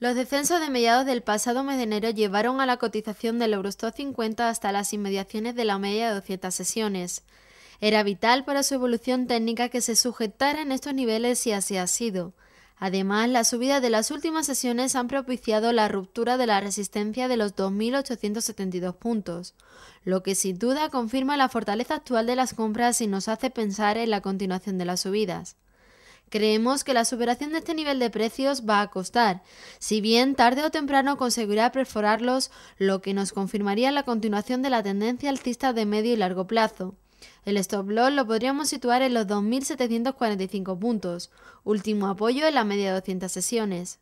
Los descensos de mediados del pasado mes de enero llevaron a la cotización del Eurostock 50 hasta las inmediaciones de la media de 200 sesiones. Era vital para su evolución técnica que se sujetara en estos niveles y así ha sido. Además, las subidas de las últimas sesiones han propiciado la ruptura de la resistencia de los 2.872 puntos, lo que sin duda confirma la fortaleza actual de las compras y nos hace pensar en la continuación de las subidas. Creemos que la superación de este nivel de precios va a costar, si bien tarde o temprano conseguirá perforarlos, lo que nos confirmaría la continuación de la tendencia alcista de medio y largo plazo. El stop loss lo podríamos situar en los 2.745 puntos, último apoyo en la media de 200 sesiones.